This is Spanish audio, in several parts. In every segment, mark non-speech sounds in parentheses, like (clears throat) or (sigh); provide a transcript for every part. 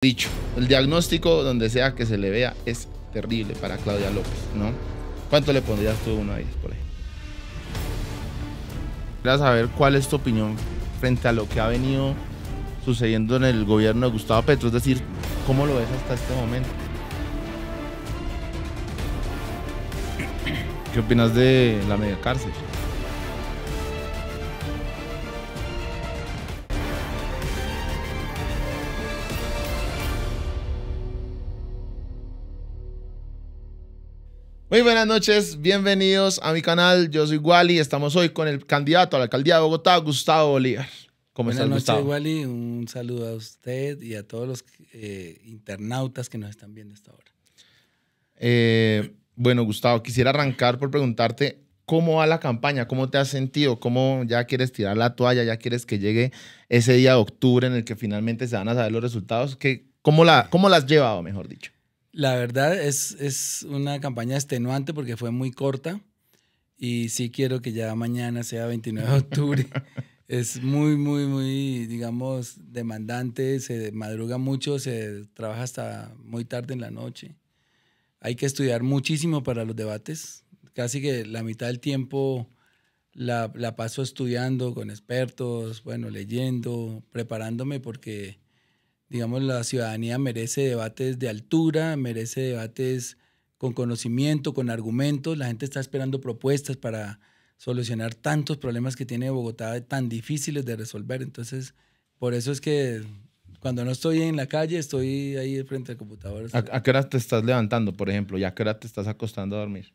dicho, el diagnóstico, donde sea que se le vea, es terrible para Claudia López, ¿no? ¿Cuánto le pondrías tú una a por ejemplo? Quería saber cuál es tu opinión frente a lo que ha venido sucediendo en el gobierno de Gustavo Petro, es decir, ¿cómo lo ves hasta este momento? ¿Qué opinas de la media cárcel? Muy buenas noches, bienvenidos a mi canal. Yo soy Wally. Estamos hoy con el candidato a la alcaldía de Bogotá, Gustavo Bolívar. ¿Cómo buenas noches, Wally. Un saludo a usted y a todos los eh, internautas que nos están viendo hasta ahora. Eh, bueno, Gustavo, quisiera arrancar por preguntarte cómo va la campaña, cómo te has sentido, cómo ya quieres tirar la toalla, ya quieres que llegue ese día de octubre en el que finalmente se van a saber los resultados. cómo, la, ¿Cómo la has llevado, mejor dicho? La verdad es, es una campaña extenuante porque fue muy corta y sí quiero que ya mañana sea 29 de octubre. (laughs) es muy, muy, muy, digamos, demandante, se madruga mucho, se trabaja hasta muy tarde en la noche. Hay que estudiar muchísimo para los debates, casi que la mitad del tiempo la, la paso estudiando con expertos, bueno, leyendo, preparándome porque digamos, la ciudadanía merece debates de altura, merece debates con conocimiento, con argumentos. La gente está esperando propuestas para solucionar tantos problemas que tiene Bogotá tan difíciles de resolver. Entonces, por eso es que cuando no estoy en la calle, estoy ahí frente al computador. ¿A, ¿A, qué hora te estás levantando, por ejemplo? ¿Y a qué hora te estás acostando a dormir?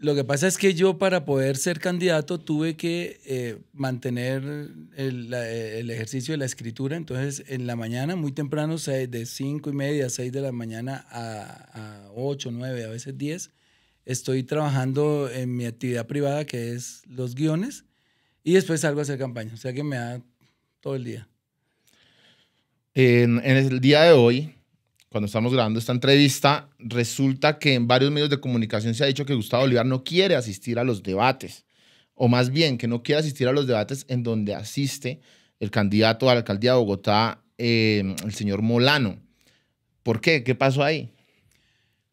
Lo que pasa es que yo para poder ser candidato tuve que eh, mantener el, ejercicio de la escritura, entonces en la mañana muy temprano, de cinco y media a 6 de la mañana a, ocho, 8, 9, a veces 10, estoy trabajando en mi actividad privada que es los guiones y después salgo a hacer campaña, o sea que me da todo el día. En, en el día de hoy, cuando estamos grabando esta entrevista, resulta que en varios medios de comunicación se ha dicho que Gustavo Olivar no quiere asistir a los debates, o más bien que no quiere asistir a los debates en donde asiste el candidato a la alcaldía de Bogotá, em, el señor Molano. ¿Por qué? ¿Qué pasó ahí?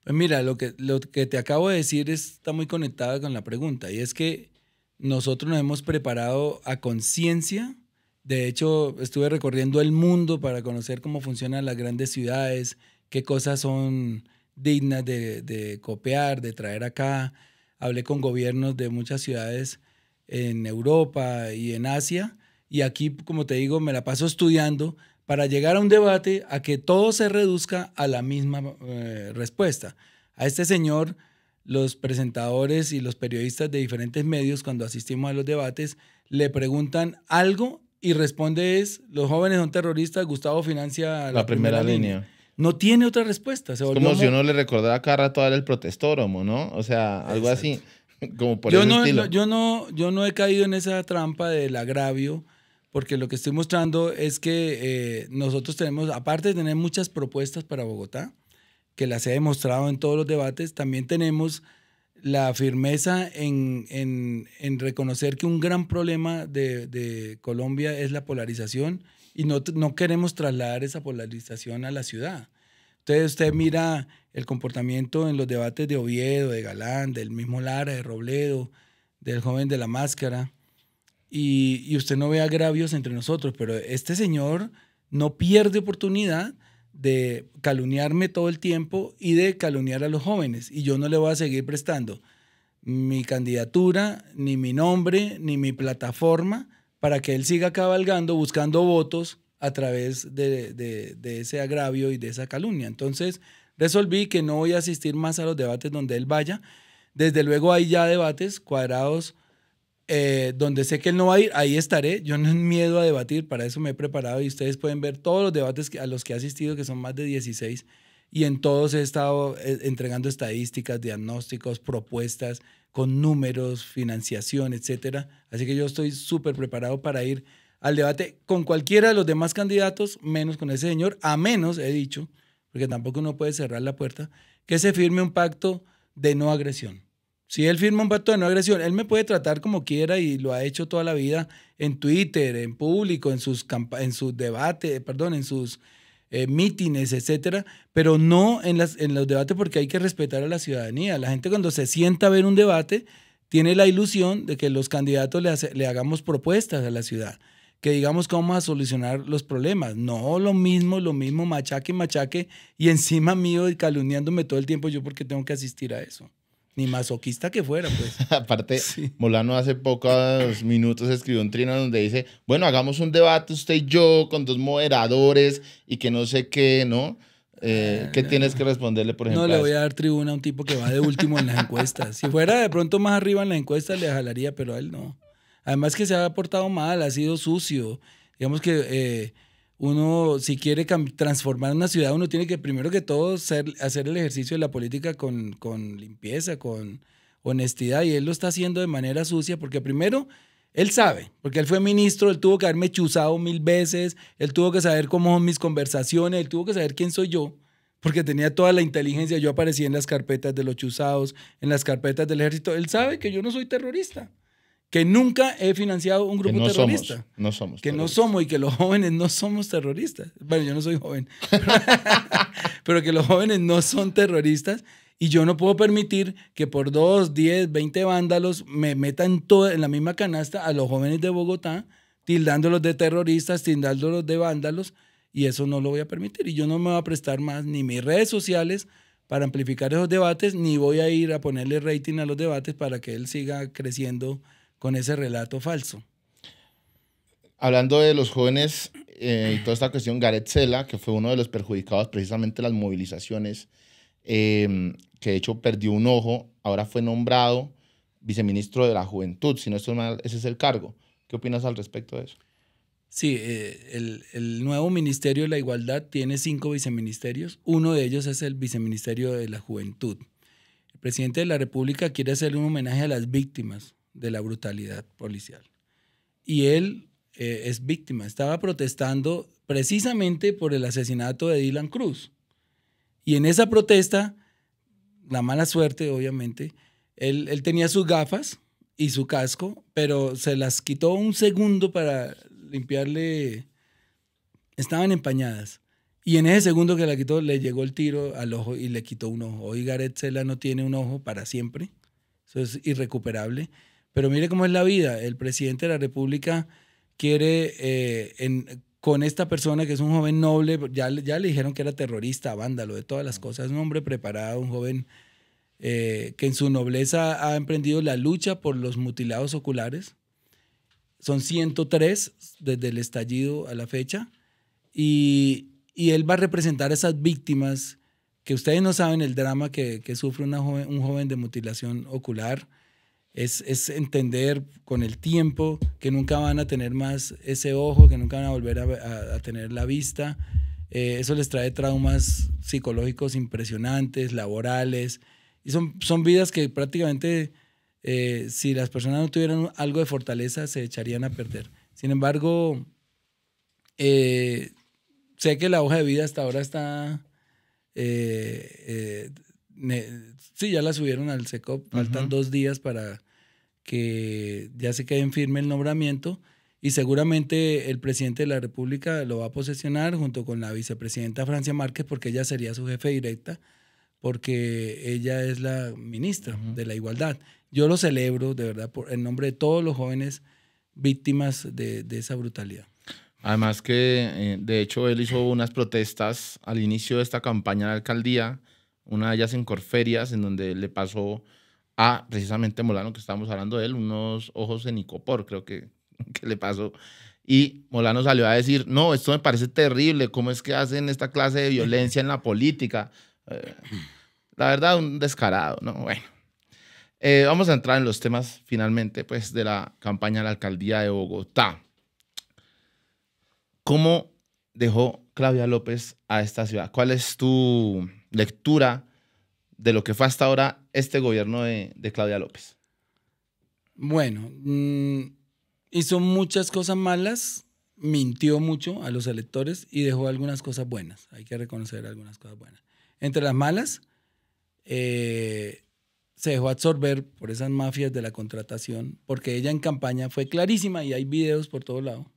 Pues mira, lo que, lo que te acabo de decir está muy conectado con la pregunta, y es que nosotros nos hemos preparado a conciencia de hecho, estuve recorriendo el mundo para conocer cómo funcionan las grandes ciudades, qué cosas son dignas de, copiar, de traer acá. Hablé con gobiernos de muchas ciudades en Europa y en Asia. Y aquí, como te digo, me la paso estudiando para llegar a un debate a que todo se reduzca a la misma eh, respuesta. A este señor, los presentadores y los periodistas de diferentes medios, cuando asistimos a los debates, le preguntan algo y responde es, los jóvenes son terroristas, Gustavo financia la, primera, línea. No tiene otra respuesta. Se es como si uno le recordara a rato al el protestóromo, ¿no? O sea, algo así, (laughs) como por yo no, estilo. Yo no, yo no he caído en esa trampa del agravio, porque lo que estoy mostrando es que eh, nosotros tenemos, aparte de tener muchas propuestas para Bogotá, que las he demostrado en todos los debates, también tenemos la firmeza en, reconocer que un gran problema de, Colombia es la polarización y no, queremos trasladar esa polarización a la ciudad. Entonces usted mira el comportamiento en los debates de Oviedo, de Galán, del mismo Lara, de Robledo, del joven de la máscara, y, y usted no ve agravios entre nosotros, pero este señor no pierde oportunidad de caluniarme todo el tiempo y de calumniar a los jóvenes. Y yo no le voy a seguir prestando mi candidatura, ni mi nombre, ni mi plataforma para que él siga cabalgando buscando votos a través de, ese agravio y de esa calumnia. Entonces resolví que no voy a asistir más a los debates donde él vaya. Desde luego hay ya debates cuadrados eh, donde sé que él no va a ir, ahí estaré. Yo no tengo miedo a debatir, para eso me he preparado y ustedes pueden ver todos los debates a los que he asistido, que son más de 16, y en todos he estado eh, entregando estadísticas, diagnósticos, propuestas con números, financiación, etcétera. Así que yo estoy súper preparado para ir al debate con cualquiera de los demás candidatos, menos con ese señor, a menos, he dicho, porque tampoco uno puede cerrar la puerta, que se firme un pacto de no agresión. Si él firma un pacto de no agresión, él me puede tratar como quiera y lo ha hecho toda la vida en Twitter, en público, en sus, en sus debates, eh, perdón, en sus eh, mítines, etcétera, pero no en, las, en los debates porque hay que respetar a la ciudadanía. La gente cuando se sienta a ver un debate tiene la ilusión de que los candidatos le, le hagamos propuestas a la ciudad, que digamos cómo vamos a solucionar los problemas. No lo mismo, lo mismo, machaque, machaque, y encima mío y calumniándome todo el tiempo yo porque tengo que asistir a eso ni masoquista que fuera, pues. (laughs) Aparte, Molano hace pocos minutos escribió un trino donde dice, bueno, hagamos un debate usted y yo con dos moderadores y que no sé qué, ¿no? Eh, ah, ¿Qué tienes que responderle, por ejemplo? No le voy a, dar tribuna a un tipo que va de último en las encuestas. Si fuera de pronto más arriba en la encuesta, le jalaría, pero a él no. Además que se ha portado mal, ha sido sucio. Digamos que eh, uno, si quiere transformar una ciudad, uno tiene que primero que todo hacer el ejercicio de la política con, limpieza, con honestidad, y él lo está haciendo de manera sucia, porque primero él sabe, porque él fue ministro, él tuvo que haberme chuzado mil veces, él tuvo que saber cómo son mis conversaciones, él tuvo que saber quién soy yo, porque tenía toda la inteligencia, yo aparecía en las carpetas de los chuzados, en las carpetas del ejército, él sabe que yo no soy terrorista que nunca he financiado un grupo que no Somos, no somos. Que no somos y que los jóvenes no somos terroristas. Bueno, yo no soy joven, (laughs) pero, que los jóvenes no son terroristas y yo no puedo permitir que por dos, diez, veinte vándalos me metan todo en la misma canasta a los jóvenes de Bogotá, tildándolos de terroristas, tildándolos de vándalos y eso no lo voy a permitir. Y yo no me voy a prestar más ni mis redes sociales para amplificar esos debates, ni voy a ir a ponerle rating a los debates para que él siga creciendo con ese relato falso. Hablando de los jóvenes eh, y toda esta cuestión, Gareth Sela, que fue uno de los perjudicados precisamente las movilizaciones, em, que de hecho perdió un ojo, ahora fue nombrado viceministro de la Juventud, si no ese es el cargo. ¿Qué opinas al respecto de eso? Sí, eh, el, el, nuevo Ministerio de la Igualdad tiene cinco viceministerios. Uno de ellos es el Viceministerio de la Juventud. El presidente de la República quiere hacer un homenaje a las víctimas, de la brutalidad policial. Y él eh, es víctima, estaba protestando precisamente por el asesinato de Dylan Cruz. Y en esa protesta, la mala suerte, obviamente, él, él tenía sus gafas y su casco, pero se las quitó un segundo para limpiarle. Estaban empañadas. Y en ese segundo que la quitó, le llegó el tiro al ojo y le quitó un ojo. Hoy Gareth Sela no tiene un ojo para siempre. Eso es irrecuperable. Pero mire cómo es la vida. El presidente de la República quiere, eh, con esta persona que es un joven noble, ya, le dijeron que era terrorista, vándalo, de todas las cosas, un hombre preparado, un joven eh, que en su nobleza ha emprendido la lucha por los mutilados oculares. Son 103 desde el estallido a la fecha. Y, él va a representar a esas víctimas que ustedes no saben el drama que, sufre una un joven de mutilación ocular es, entender con el tiempo que nunca van a tener más ese ojo, que nunca van a volver a, tener la vista. Eh, eso les trae traumas psicológicos impresionantes, laborales. Y son, son vidas que prácticamente, eh, si las personas no tuvieran algo de fortaleza, se echarían a perder. Sin embargo, eh, sé que la hoja de vida hasta ahora está... sí, ya la subieron al SECOP. Faltan dos días para que ya se quede en firme el nombramiento y seguramente el presidente de la República lo va a posesionar junto con la vicepresidenta Francia Márquez porque ella sería su jefe directa porque ella es la ministra de la igualdad. Yo lo celebro de verdad por el nombre de todos los jóvenes víctimas de, esa brutalidad. Además que, eh, de hecho, él hizo unas protestas al inicio de esta campaña de alcaldía, una de ellas en Corferias, en donde le pasó a precisamente Molano, que estábamos hablando de él, unos ojos en nicopor, creo (laughs) que, le pasó. Y Molano salió a decir, no, esto me parece terrible, ¿cómo es que hacen esta clase de violencia en la política? Eh, la verdad, un descarado, ¿no? Bueno, eh, vamos a entrar en los temas finalmente, pues, de la campaña de la alcaldía de Bogotá. ¿Cómo dejó Claudia López a esta ciudad? ¿Cuál es tu lectura de lo que fue hasta ahora este gobierno de, Claudia López? Bueno, mm, hizo muchas cosas malas, mintió mucho a los electores y dejó algunas cosas buenas. Hay que reconocer algunas cosas buenas. Entre las malas, eh, se dejó absorber por esas mafias de la contratación, porque ella en campaña fue clarísima y hay videos por todo lado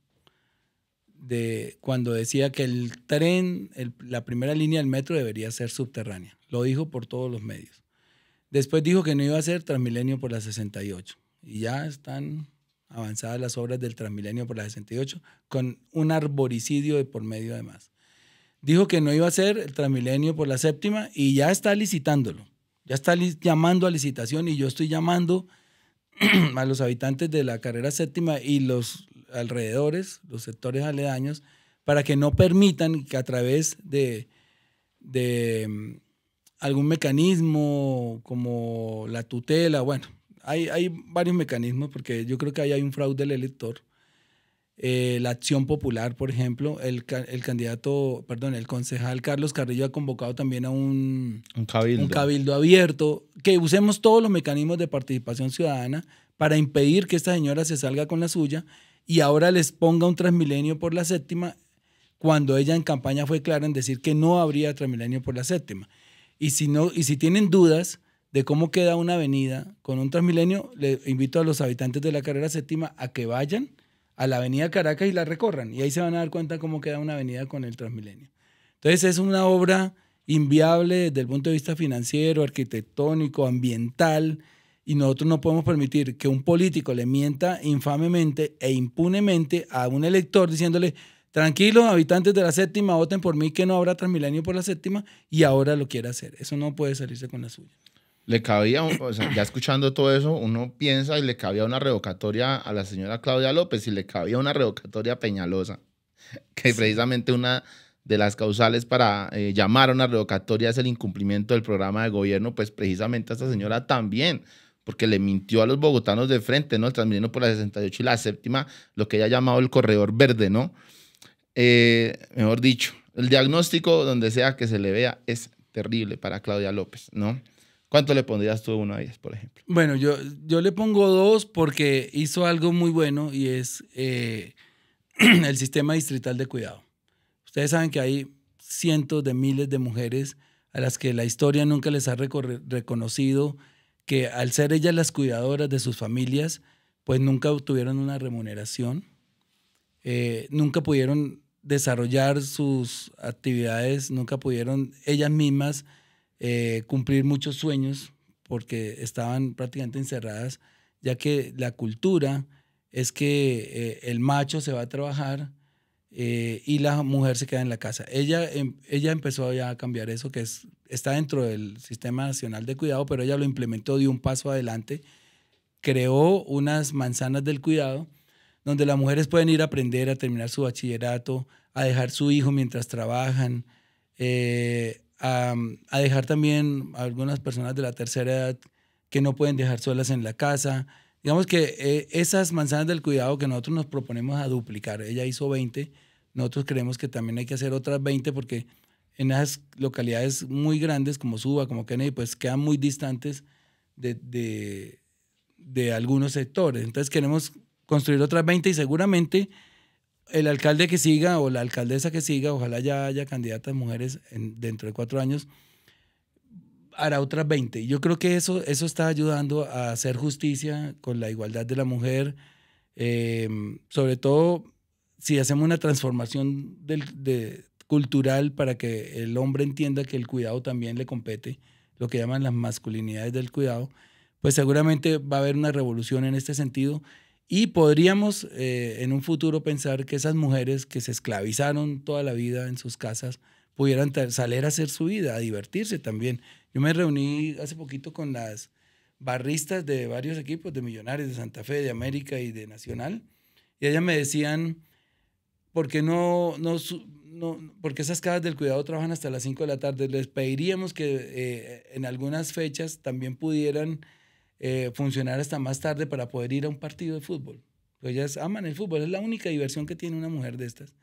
de cuando decía que el tren, la primera línea del metro debería ser subterránea. Lo dijo por todos los medios. Después dijo que no iba a hacer Transmilenio por la 68. Y ya están avanzadas las obras del Transmilenio por la 68, con un arboricidio de por medio además. Dijo que no iba a ser el Transmilenio por la séptima y ya está licitándolo. Ya está llamando a licitación y yo estoy llamando (clears throat) a los habitantes de la carrera séptima y los alrededores, los sectores aledaños, para que no permitan que a través de, de mm, algún mecanismo como la tutela, bueno, hay, hay varios mecanismos porque yo creo que ahí hay un fraude del elector. Eh, la acción popular, por ejemplo, el, candidato, perdón, el concejal Carlos Carrillo ha convocado también a un, cabildo. un cabildo abierto, que usemos todos los mecanismos de participación ciudadana para impedir que esta señora se salga con la suya y ahora les ponga un Transmilenio por la séptima, cuando ella en campaña fue clara en decir que no habría Transmilenio por la séptima. Y si, no, y si tienen dudas de cómo queda una avenida con un Transmilenio, le invito a los habitantes de la carrera séptima a que vayan a la avenida Caracas y la recorran. Y ahí se van a dar cuenta cómo queda una avenida con el Transmilenio. Entonces es una obra inviable desde el punto de vista financiero, arquitectónico, ambiental, y nosotros no podemos permitir que un político le mienta infamemente e impunemente a un elector diciéndole, Tranquilos, habitantes de la séptima, voten por mí que no habrá Transmilenio por la séptima y ahora lo quiere hacer. Eso no puede salirse con la suya. Le cabía, o sea, ya escuchando todo eso, uno piensa y le cabía una revocatoria a la señora Claudia López y le cabía una revocatoria a Peñalosa, que precisamente una de las causales para eh, llamar a una revocatoria es el incumplimiento del programa de gobierno, pues precisamente a esta señora también, porque le mintió a los bogotanos de frente, ¿no? El Transmilenio por la 68 y la séptima, lo que ella ha llamado el corredor verde, ¿no? Eh, mejor dicho, el diagnóstico, donde sea que se le vea, es terrible para Claudia López, ¿no? ¿Cuánto le pondrías tú a uno a ellas por ejemplo? Bueno, yo, yo le pongo dos porque hizo algo muy bueno y es eh, (clears throat) el sistema distrital de cuidado. Ustedes saben que hay cientos de miles de mujeres a las que la historia nunca les ha reconocido que al ser ellas las cuidadoras de sus familias, pues nunca obtuvieron una remuneración eh, nunca pudieron desarrollar sus actividades, nunca pudieron ellas mismas eh, cumplir muchos sueños porque estaban prácticamente encerradas, ya que la cultura es que eh, el macho se va a trabajar y la mujer se queda en la casa. Ella, em, ella empezó ya a cambiar eso, que es, está dentro del Sistema Nacional de Cuidado, pero ella lo implementó, de un paso adelante, creó unas manzanas del cuidado donde las mujeres pueden ir a aprender, a terminar su bachillerato, a dejar su hijo mientras trabajan, eh, a, dejar también a algunas personas de la tercera edad que no pueden dejar solas en la casa. Digamos que eh, esas manzanas del cuidado que nosotros nos proponemos a duplicar, ella hizo 20, nosotros creemos que también hay que hacer otras 20 porque en esas localidades muy grandes como Suba, como Kennedy, pues quedan muy distantes de, de algunos sectores. Entonces queremos construir otras 20 y seguramente el alcalde que siga o la alcaldesa que siga, ojalá ya haya candidatas mujeres dentro de cuatro años, hará otras 20. Yo creo que eso, eso está ayudando a hacer justicia con la igualdad de la mujer, em, sobre todo si hacemos una transformación cultural para que el hombre entienda que el cuidado también le compete, lo que llaman las masculinidades del cuidado, pues seguramente va a haber una revolución en este sentido y podríamos eh, en un futuro pensar que esas mujeres que se esclavizaron toda la vida en sus casas pudieran salir a hacer su vida, a divertirse también. Yo me reuní hace poquito con las barristas de varios equipos, de Millonarios, de Santa Fe, de América y de Nacional, y ellas me decían, ¿por qué no, no, porque esas casas del cuidado trabajan hasta las 5 de la tarde? Les pediríamos que eh, en algunas fechas también pudieran eh, funcionar hasta más tarde para poder ir a un partido de fútbol. Pues ellas aman el fútbol, es la única diversión que tiene una mujer de estas.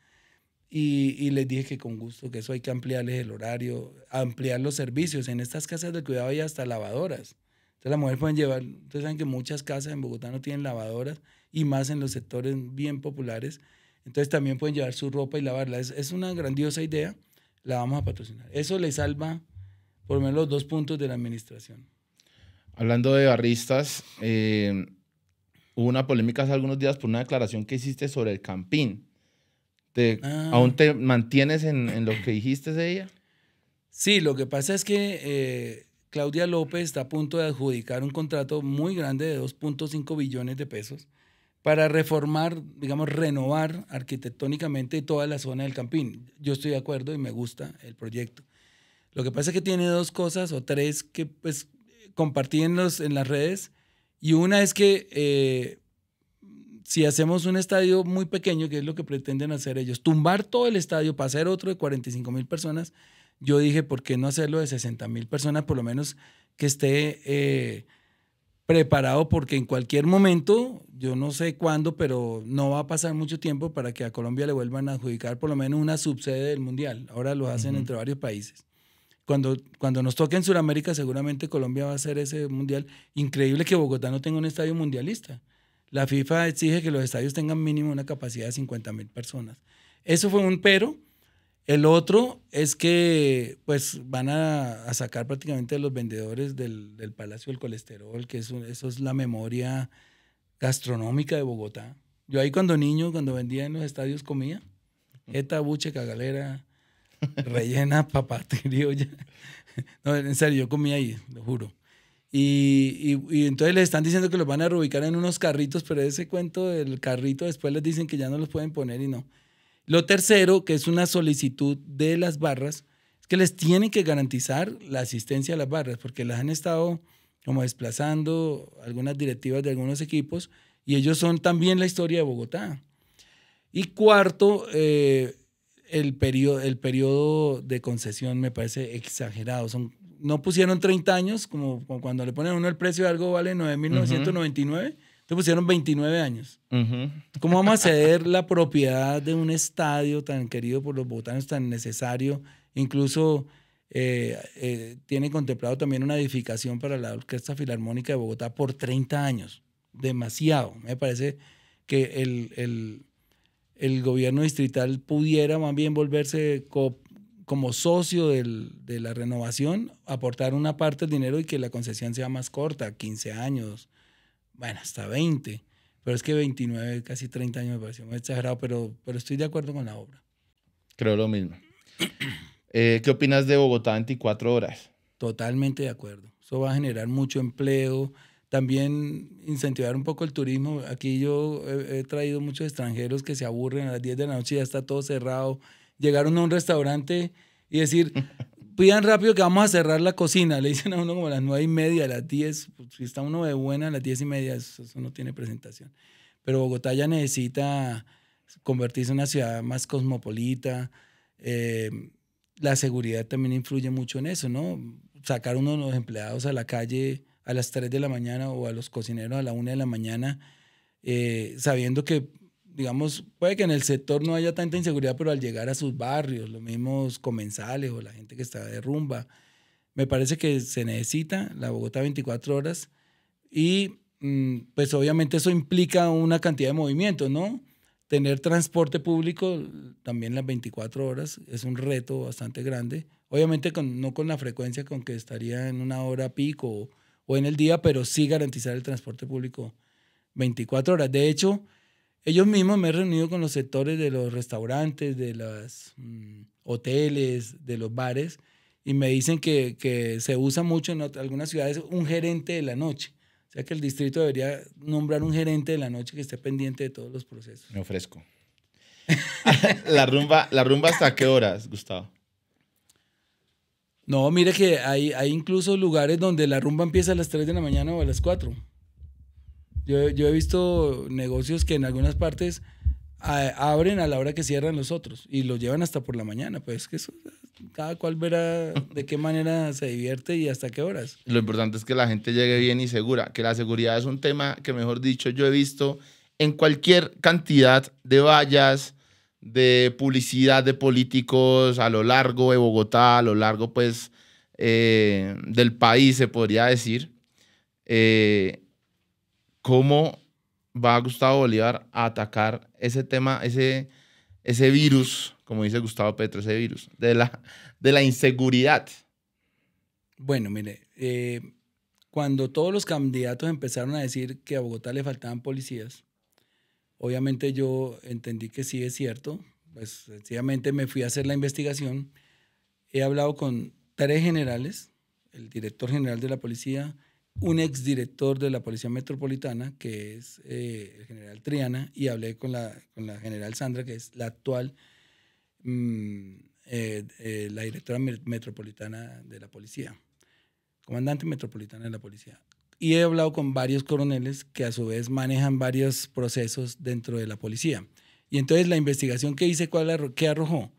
Y, les dije que con gusto, que eso hay que ampliarles el horario, ampliar los servicios. En estas casas de cuidado hay hasta lavadoras. Entonces las mujeres pueden llevar, ustedes saben que muchas casas en Bogotá no tienen lavadoras y más en los sectores bien populares. Entonces también pueden llevar su ropa y lavarla. Es, una grandiosa idea, la vamos a patrocinar. Eso le salva por lo menos dos puntos de la administración. Hablando de barristas, eh, hubo una polémica hace algunos días por una declaración que hiciste sobre el campín. Ah. ¿Aún te mantienes en, lo que dijiste de ella? Sí, lo que pasa es que eh, Claudia López está a punto de adjudicar un contrato muy grande de 2.5 billones de pesos para reformar, digamos, renovar arquitectónicamente toda la zona del campín. Yo estoy de acuerdo y me gusta el proyecto. Lo que pasa es que tiene dos cosas o tres que pues compartí en, las redes y una es que eh, si hacemos un estadio muy pequeño, que es lo que pretenden hacer ellos, tumbar todo el estadio para hacer otro de 45 mil personas, yo dije, ¿por qué no hacerlo de 60 mil personas? Por lo menos que esté eh, preparado porque en cualquier momento, yo no sé cuándo, pero no va a pasar mucho tiempo para que a Colombia le vuelvan a adjudicar por lo menos una subsede del Mundial. Ahora lo hacen entre varios países cuando, cuando nos toque en Sudamérica, seguramente Colombia va a ser ese mundial. Increíble que Bogotá no tenga un estadio mundialista. La FIFA exige que los estadios tengan mínimo una capacidad de 50 mil personas. Eso fue un pero. El otro es que pues van a, sacar prácticamente a los vendedores del, Palacio del Colesterol, que eso, eso es la memoria gastronómica de Bogotá. Yo ahí cuando niño, cuando vendía en los estadios, comía. Eta, buche, cagalera, rellena, papá criolla. (laughs) No, en serio, yo comí ahí, lo juro. Y, y, y, entonces les están diciendo que los van a reubicar en unos carritos, pero ese cuento del carrito después les dicen que ya no los pueden poner y no. Lo tercero, que es una solicitud de las barras, es que les tienen que garantizar la asistencia a las barras, porque las han estado como desplazando algunas directivas de algunos equipos y ellos son también la historia de Bogotá. Y cuarto, eh, el periodo, el periodo de concesión me parece exagerado. Son, no pusieron 30 años, como, cuando le ponen a uno el precio de algo vale 9.999, te pusieron 29 años. ¿Cómo vamos a ceder la propiedad de un estadio tan querido por los bogotanos, tan necesario? Incluso eh, eh, tiene contemplado también una edificación para la Orquesta Filarmónica de Bogotá por 30 años. Demasiado. Me parece que el el gobierno distrital pudiera más bien volverse como socio del, de la renovación, aportar una parte del dinero y que la concesión sea más corta, 15 años, bueno, hasta 20. Pero es que 29, casi 30 años me parece muy exagerado, pero, pero estoy de acuerdo con la obra. Creo lo mismo. (clears throat) Eh, ¿Qué opinas de Bogotá 24 horas? Totalmente de acuerdo. Eso va a generar mucho empleo, también incentivar un poco el turismo. Aquí yo he, traído muchos extranjeros que se aburren a las 10 de la noche, ya está todo cerrado. Llegaron a un restaurante y decir, (laughs) pidan rápido que vamos a cerrar la cocina. Le dicen a uno como a las 9 y media, a las 10. Pues, si está uno de buena, a las diez y media, eso, no tiene presentación. Pero Bogotá ya necesita convertirse en una ciudad más cosmopolita. Eh, la seguridad también influye mucho en eso, ¿no? Sacar uno de los empleados a la calle a las 3 de la mañana o a los cocineros a la 1 de la mañana, eh, sabiendo que, digamos, puede que en el sector no haya tanta inseguridad, pero al llegar a sus barrios, los mismos comensales o la gente que está de rumba, me parece que se necesita la Bogotá 24 horas y mm, pues obviamente eso implica una cantidad de movimientos, ¿no? Tener transporte público también las 24 horas es un reto bastante grande. Obviamente con, no con la frecuencia con que estaría en una hora pico o o en el día, pero sí garantizar el transporte público 24 horas. De hecho, ellos mismos me he reunido con los sectores de los restaurantes, de los mm, hoteles, de los bares, y me dicen que, se usa mucho en algunas ciudades un gerente de la noche. O sea que el distrito debería nombrar un gerente de la noche que esté pendiente de todos los procesos. Me ofrezco. (laughs) la, rumba, ¿La rumba hasta qué horas, Gustavo? No, mire que hay, hay incluso lugares donde la rumba empieza a las 3 de la mañana o a las 4. Yo, yo he visto negocios que en algunas partes abren a la hora que cierran los otros y los llevan hasta por la mañana. Pues que cada cual verá de qué manera se divierte y hasta qué horas. Lo importante es que la gente llegue bien y segura, que la seguridad es un tema que, mejor dicho, yo he visto en cualquier cantidad de vallas, de publicidad de políticos a lo largo de Bogotá, a lo largo pues eh, del país, se podría decir, eh, cómo va Gustavo Bolívar a atacar ese tema, ese, ese virus, como dice Gustavo Petro, ese virus, de la, de la inseguridad. Bueno, mire, eh, cuando todos los candidatos empezaron a decir que a Bogotá le faltaban policías, Obviamente yo entendí que sí es cierto, pues sencillamente me fui a hacer la investigación. He hablado con tres generales, el director general de la policía, un exdirector de la Policía Metropolitana, que es eh, el general Triana, y hablé con la, general Sandra, que es la actual, mm, eh, eh, la directora metropolitana de la policía, comandante metropolitana de la policía y he hablado con varios coroneles que a su vez manejan varios procesos dentro de la policía. Y entonces la investigación que hice, ¿cuál ¿qué arrojó?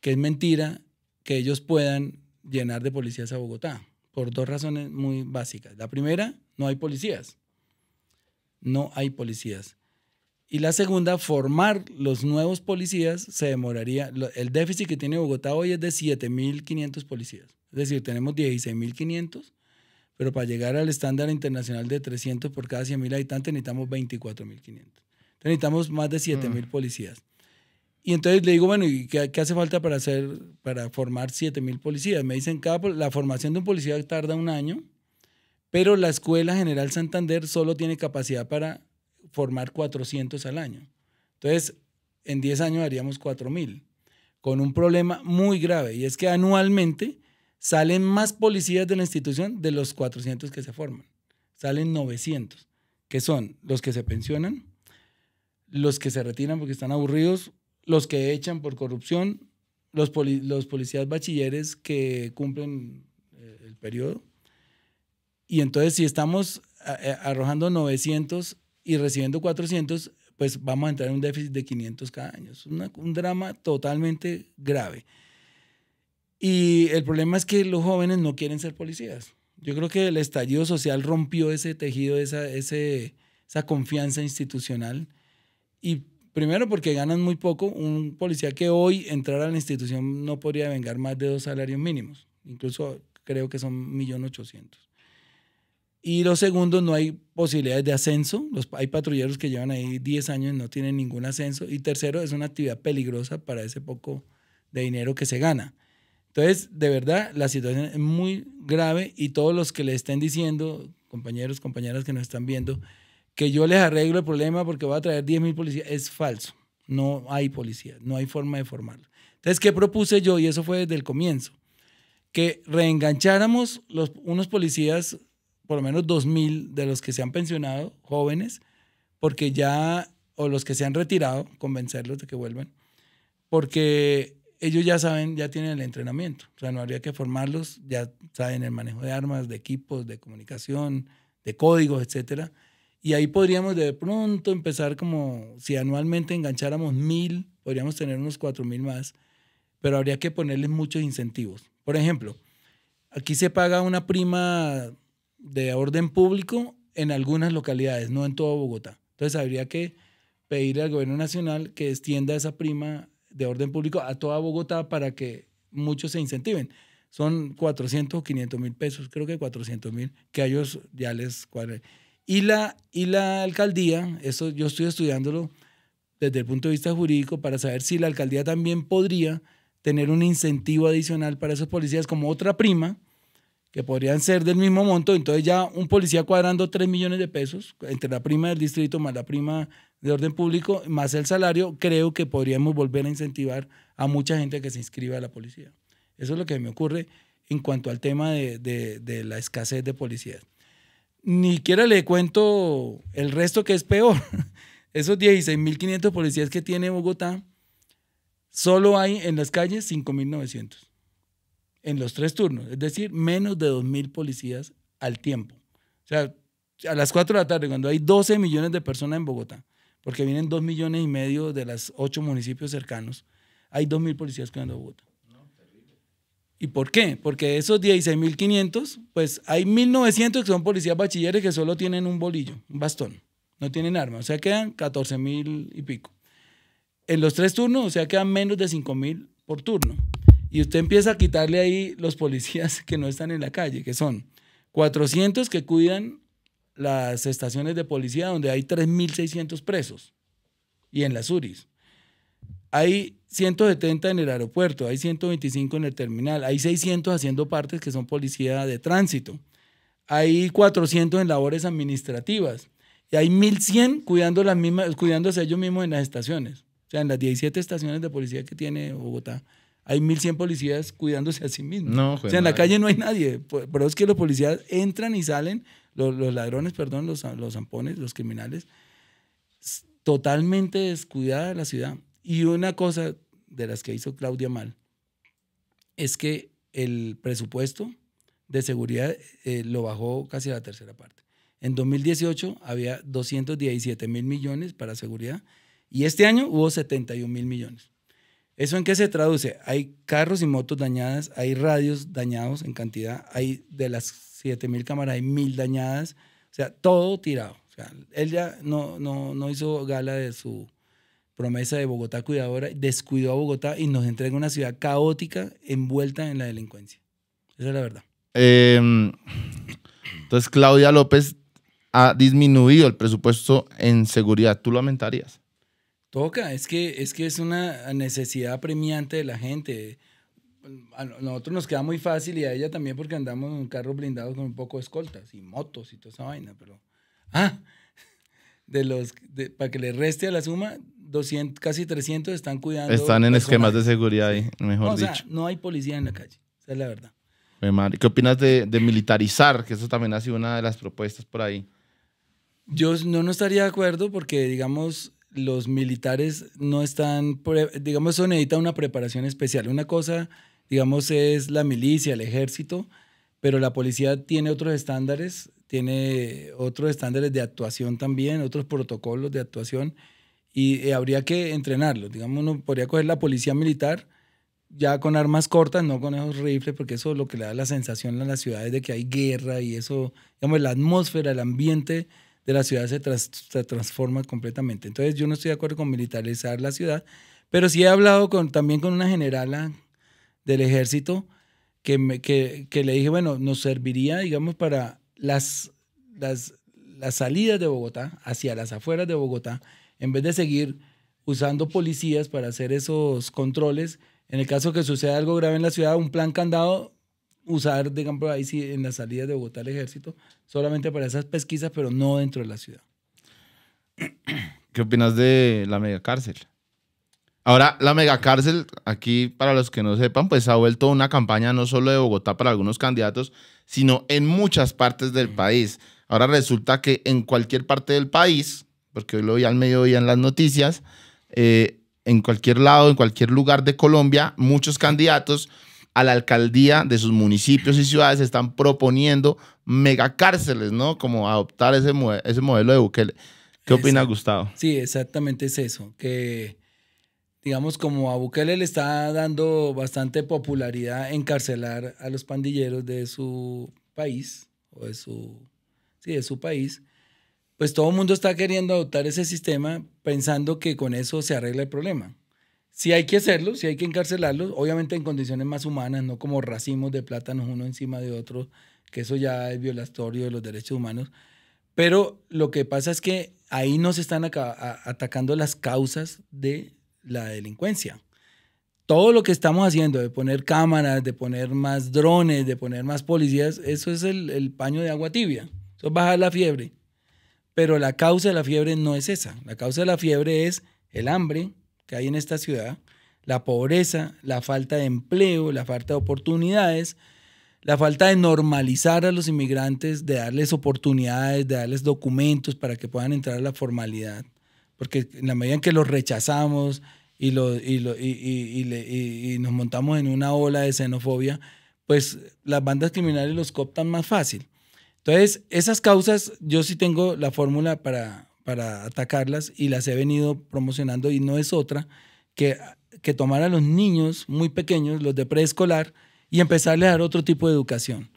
Que es mentira que ellos puedan llenar de policías a Bogotá, por dos razones muy básicas. La primera, no hay policías. No hay policías. Y la segunda, formar los nuevos policías se demoraría. El déficit que tiene Bogotá hoy es de 7.500 policías. Es decir, tenemos 16.500 pero para llegar al estándar internacional de 300 por cada 100.000 habitantes necesitamos 24.500. necesitamos más de 7.000 mm. policías. Y entonces le digo, bueno, ¿y qué, hace falta para, hacer, para formar 7.000 policías? Me dicen, la formación de un policía tarda un año, pero la Escuela General Santander solo tiene capacidad para formar 400 al año. Entonces, en 10 años haríamos 4.000, con un problema muy grave, y es que anualmente Salen más policías de la institución de los 400 que se forman. Salen 900, que son los que se pensionan, los que se retiran porque están aburridos, los que echan por corrupción, los, policías bachilleres que cumplen eh, el periodo. Y entonces si estamos eh, eh, arrojando 900 y recibiendo 400, pues vamos a entrar en un déficit de 500 cada año. Es un drama totalmente grave. Y el problema es que los jóvenes no quieren ser policías. Yo creo que el estallido social rompió ese tejido, esa, confianza institucional. Y primero porque ganan muy poco. Un policía que hoy entrara a la institución no podría vengar más de dos salarios mínimos. Incluso creo que son 1.800.000. Y lo segundo, no hay posibilidades de ascenso. Los, hay patrulleros que llevan ahí 10 años y no tienen ningún ascenso. Y tercero, es una actividad peligrosa para ese poco de dinero que se gana. Entonces, de verdad, la situación es muy grave y todos los que le estén diciendo, compañeros, compañeras que nos están viendo, que yo les arreglo el problema porque voy a traer mil policías, es falso. No hay policía, no hay forma de formarlo. Entonces, ¿qué propuse yo? Y eso fue desde el comienzo. Que reengancháramos los, unos policías, por lo menos 2.000 de los que se han pensionado, jóvenes, porque ya, o los que se han retirado, convencerlos de que vuelvan, porque ellos ya saben, ya tienen el entrenamiento. O sea, no habría que formarlos, ya saben el manejo de armas, de equipos, de comunicación, de códigos, etcétera. Y ahí podríamos de pronto empezar como si anualmente engancháramos mil, podríamos tener unos cuatro mil más, pero habría que ponerles muchos incentivos. Por ejemplo, aquí se paga una prima de orden público en algunas localidades, no en toda Bogotá. Entonces habría que pedirle al gobierno nacional que extienda esa prima de orden público a toda Bogotá para que muchos se incentiven. Son 400 o 500 mil pesos, creo que 400 mil, que a ellos ya les cuadre. Y la, y la alcaldía, eso yo estoy estudiándolo desde el punto de vista jurídico para saber si la alcaldía también podría tener un incentivo adicional para esos policías como otra prima que podrían ser del mismo monto, entonces ya un policía cuadrando 3 millones de pesos entre la prima del distrito más la prima de orden público más el salario, creo que podríamos volver a incentivar a mucha gente que se inscriba a la policía. Eso es lo que me ocurre en cuanto al tema de, de la escasez de policías. Ni siquiera le cuento el resto que es peor. (laughs) Esos 16.500 policías que tiene Bogotá, solo hay en las calles 5.900 en los tres turnos, es decir, menos de 2.000 policías al tiempo. O sea, a las 4 de la tarde, cuando hay 12 millones de personas en Bogotá, porque vienen 2 millones y medio de los 8 municipios cercanos, hay 2.000 policías en Bogotá. ¿Y por qué? Porque de esos 16.500, pues hay 1.900 que son policías bachilleres que solo tienen un bolillo, un bastón, no tienen arma, o sea, quedan 14.000 y pico. En los tres turnos, o sea, quedan menos de 5.000 por turno. Y usted empieza a quitarle ahí los policías (laughs) que no están en la calle, que son 400 que cuidan las estaciones de policía donde hay 3.600 presos y en las URIs. Hay 170 en el aeropuerto, hay 125 en el terminal, hay 600 haciendo partes que son policía de tránsito, hay 400 en labores administrativas y hay 1.100 cuidando las mismas, cuidándose ellos mismos en las estaciones, o sea, en las 17 estaciones de policía que tiene Bogotá hay 1.100 policías cuidándose a sí mismos. o pues sea, en la calle no hay nadie. Pero es que los policías entran y salen, los, ladrones, perdón, los, los zampones, los criminales, totalmente descuidada la ciudad. Y una cosa de las que hizo Claudia mal es que el presupuesto de seguridad eh, lo bajó casi a la tercera parte. En 2018 había 217 mil millones para seguridad y este año hubo 71 mil millones. ¿Eso en qué se traduce? Hay carros y motos dañadas, hay radios dañados en cantidad, hay de las 7.000 cámaras, hay mil dañadas, o sea, todo tirado. O él ya no, no, hizo gala de su promesa de Bogotá cuidadora, descuidó a Bogotá y nos entrega una ciudad caótica envuelta en la delincuencia. Esa es la verdad. Em, entonces, Claudia López ha disminuido el presupuesto en seguridad. ¿Tú lo Toca, es que, es que es una necesidad premiante de la gente. A nosotros nos queda muy fácil y a ella también porque andamos en carro blindado con un poco de escoltas y motos y toda esa vaina, pero... Ah, (laughs) de los... para que le reste a la suma, 200, casi 300 están cuidando... Están en esquemas de seguridad ahí, mejor dicho. O sea, no hay policía en la calle, esa es la verdad. ¿Qué opinas de, militarizar? Que eso también ha sido una de las propuestas por ahí. Yo no, no estaría de acuerdo porque, digamos, los militares no están, digamos, eso necesita una preparación especial. Una cosa, digamos, es la milicia, el ejército, pero la policía tiene otros estándares, tiene otros estándares de actuación también, otros protocolos de actuación, y eh, habría que entrenarlos. Digamos, uno podría coger la policía militar ya con armas cortas, no con esos rifles, porque eso es lo que le da la sensación a las ciudades de que hay guerra y eso, digamos, la atmósfera, el ambiente de la ciudad se, transforma completamente. Entonces yo no estoy de acuerdo con militarizar la ciudad, pero sí he hablado con, también con una generala ah, del ejército que, le dije, bueno, nos serviría, digamos, para las, las, las salidas de Bogotá, hacia las afueras de Bogotá, en vez de seguir usando policías para hacer esos controles. En el caso que suceda algo grave en la ciudad, un plan candado usar, digamos, ahí en las salidas de Bogotá al ejército, solamente para esas pesquisas, pero no dentro de la ciudad. (clears throat) ¿Qué opinas de la megacárcel? Ahora, la megacárcel, aquí para los que no sepan, pues ha vuelto una campaña no solo de Bogotá para algunos candidatos, sino en muchas partes del país. Ahora resulta que en cualquier parte del país, porque hoy lo vi al mediodía en las noticias, eh, en cualquier lado, en cualquier lugar de Colombia, muchos candidatos a la alcaldía de sus municipios y ciudades están proponiendo megacárceles, ¿no? Como adoptar ese, ese modelo de Bukele. ¿Qué opina Gustavo? Sí, exactamente es eso, que digamos como a Bukele le está dando bastante popularidad encarcelar a los pandilleros de su país, o de su, sí, de su país, pues todo el mundo está queriendo adoptar ese sistema pensando que con eso se arregla el problema. Si hay que hacerlo, si hay que encarcelarlos, obviamente en condiciones más humanas, no como racimos de plátanos uno encima de otro, que eso ya es violatorio de los derechos humanos. Pero lo que pasa es que ahí no se están atacando las causas de la delincuencia. Todo lo que estamos haciendo, de poner cámaras, de poner más drones, de poner más policías, eso es el, paño de agua tibia. Eso baja la fiebre. Pero la causa de la fiebre no es esa. La causa de la fiebre es el hambre, que hay en esta ciudad, la pobreza, la falta de empleo, la falta de oportunidades, la falta de normalizar a los inmigrantes, de darles oportunidades, de darles documentos para que puedan entrar a la formalidad. Porque en la medida en que los rechazamos y, lo, y, nos montamos en una ola de xenofobia, pues las bandas criminales los cooptan más fácil. Entonces, esas causas, yo sí tengo la fórmula para, para atacarlas y las he venido promocionando y no es otra que, que tomar a los niños muy pequeños, los de preescolar, y empezarles a dar otro tipo de educación.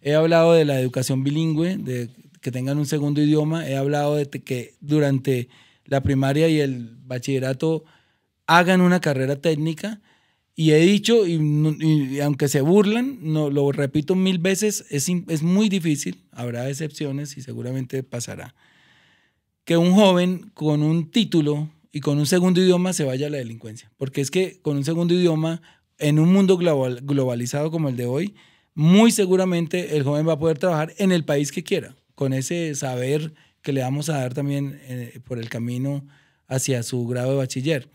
He hablado de la educación bilingüe, de que tengan un segundo idioma, he hablado de que durante la primaria y el bachillerato hagan una carrera técnica y he dicho, y, aunque se burlan, no, lo repito mil veces, es muy difícil, habrá excepciones y seguramente pasará que un joven con un título y con un segundo idioma se vaya a la delincuencia. Porque es que con un segundo idioma, en un mundo globalizado como el de hoy, muy seguramente el joven va a poder trabajar en el país que quiera, con ese saber que le vamos a dar también eh, por el camino hacia su grado de bachiller.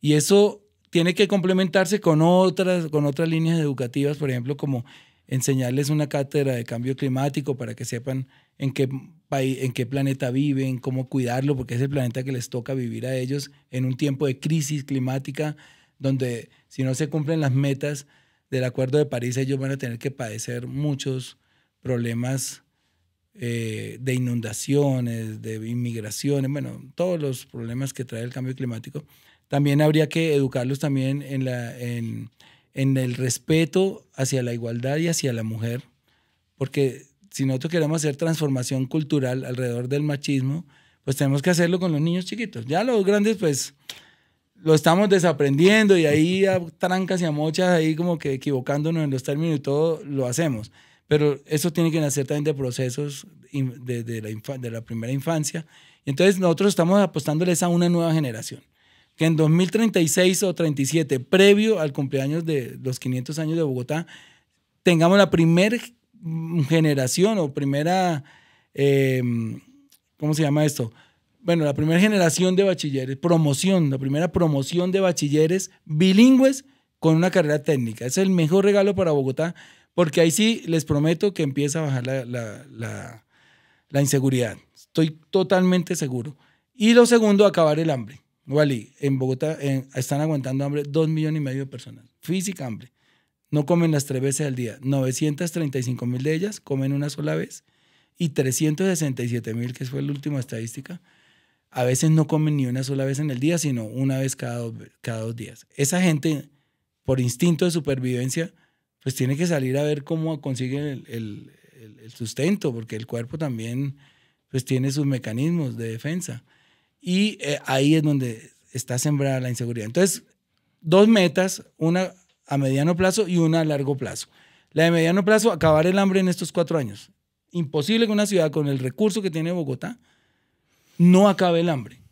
Y eso tiene que complementarse con otras, con otras líneas educativas, por ejemplo, como enseñarles una cátedra de cambio climático para que sepan en qué en qué planeta viven, cómo cuidarlo, porque es el planeta que les toca vivir a ellos en un tiempo de crisis climática, donde si no se cumplen las metas del Acuerdo de París, ellos van a tener que padecer muchos problemas eh, de inundaciones, de inmigraciones, bueno, todos los problemas que trae el cambio climático. También habría que educarlos también en, la, en, en el respeto hacia la igualdad y hacia la mujer, porque si nosotros queremos hacer transformación cultural alrededor del machismo, pues tenemos que hacerlo con los niños chiquitos. Ya los grandes, pues lo estamos desaprendiendo y ahí a trancas y a mochas, ahí como que equivocándonos en los términos y todo, lo hacemos. Pero eso tiene que nacer también de procesos de, la, de la primera infancia. Entonces nosotros estamos apostándoles a una nueva generación, que en 2036 o 37, previo al cumpleaños de los 500 años de Bogotá, tengamos la primera Mm, generación o primera, em, ¿cómo se llama esto? Bueno, la primera generación de bachilleres, promoción, la primera promoción de bachilleres bilingües con una carrera técnica. Es el mejor regalo para Bogotá, porque ahí sí les prometo que empieza a bajar la, inseguridad. Estoy totalmente seguro. Y lo segundo, acabar el hambre. en Bogotá están aguantando hambre dos millones y medio de personas. Física hambre no comen las tres veces al día. 935 mil de ellas comen una sola vez y 367 mil, que fue la última estadística, a veces no comen ni una sola vez en el día, sino una vez cada dos, cada dos días. Esa gente, por instinto de supervivencia, pues tiene que salir a ver cómo consigue el, sustento, porque el cuerpo también pues tiene sus mecanismos de defensa. Y eh, ahí es donde está sembrada la inseguridad. Entonces, dos metas, una a mediano plazo y una a largo plazo. La de mediano plazo, acabar el hambre en estos cuatro años. Imposible que una ciudad con el recurso que tiene Bogotá no acabe el hambre.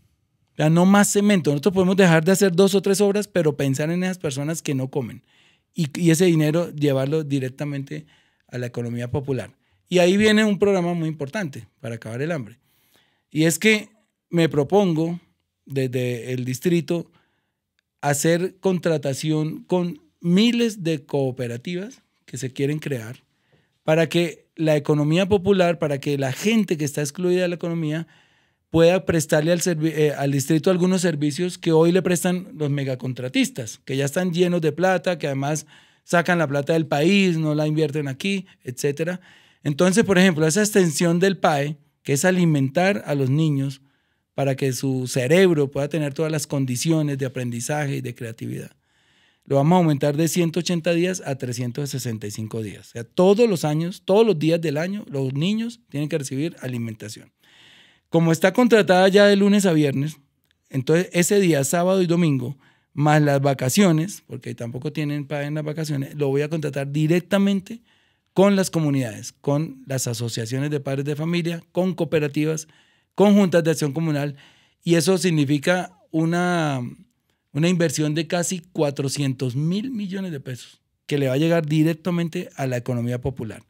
O no más cemento. Nosotros podemos dejar de hacer dos o tres obras, pero pensar en esas personas que no comen y, y ese dinero llevarlo directamente a la economía popular. Y ahí viene un programa muy importante para acabar el hambre. Y es que me propongo desde el distrito hacer contratación con miles de cooperativas que se quieren crear para que la economía popular, para que la gente que está excluida de la economía pueda prestarle eh, al, distrito algunos servicios que hoy le prestan los megacontratistas, que ya están llenos de plata, que además sacan la plata del país, no la invierten aquí, etc. Entonces, por ejemplo, esa extensión del PAE, que es alimentar a los niños para que su cerebro pueda tener todas las condiciones de aprendizaje y de creatividad lo vamos a aumentar de 180 días a 365 días. O sea, todos los años, todos los días del año, los niños tienen que recibir alimentación. Como está contratada ya de lunes a viernes, entonces ese día, sábado y domingo, más las vacaciones, porque tampoco tienen para en las vacaciones, lo voy a contratar directamente con las comunidades, con las asociaciones de padres de familia, con cooperativas, con juntas de acción comunal, y eso significa una una inversión de casi 400 mil millones de pesos que le va a llegar directamente a la economía popular.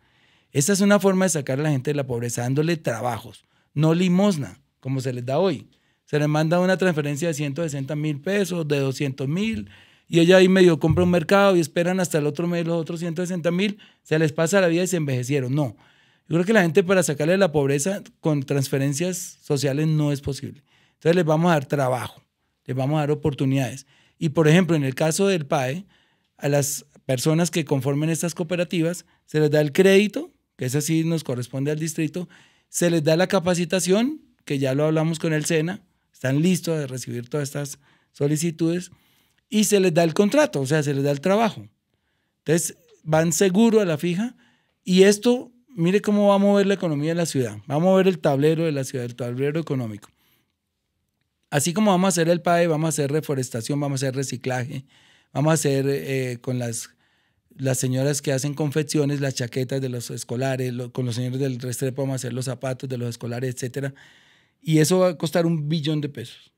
Esa es una forma de sacar a la gente de la pobreza, dándole trabajos, no limosna, como se les da hoy. Se les manda una transferencia de 160 mil pesos, de 200 mil, y ella ahí medio compra un mercado y esperan hasta el otro mes los otros 160 mil, se les pasa la vida y se envejecieron. No. Yo creo que la gente para sacarle de la pobreza con transferencias sociales no es posible. Entonces les vamos a dar trabajo les vamos a dar oportunidades. Y por ejemplo, en el caso del PAE, a las personas que conformen estas cooperativas se les da el crédito, que es así nos corresponde al distrito, se les da la capacitación, que ya lo hablamos con el SENA, están listos de recibir todas estas solicitudes, y se les da el contrato, o sea, se les da el trabajo. Entonces, van seguro a la fija y esto, mire cómo va a mover la economía de la ciudad, va a mover el tablero de la ciudad, el tablero económico así como vamos a hacer el PAE, vamos a hacer reforestación, vamos a hacer reciclaje, vamos a hacer eh, con las, las señoras que hacen confecciones, las chaquetas de los escolares, con los señores del Restrepo vamos a hacer los zapatos de los escolares, etcétera. Y eso va a costar un billón de pesos.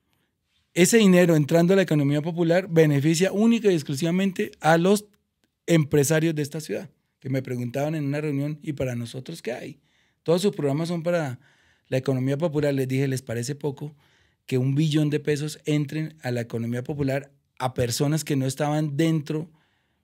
Ese dinero entrando a la economía popular beneficia única y exclusivamente a los empresarios de esta ciudad, que me preguntaban en una reunión, ¿y para nosotros qué hay? Todos sus programas son para la economía popular, les dije, les parece poco, que un billón de pesos entren a la economía popular a personas que no estaban dentro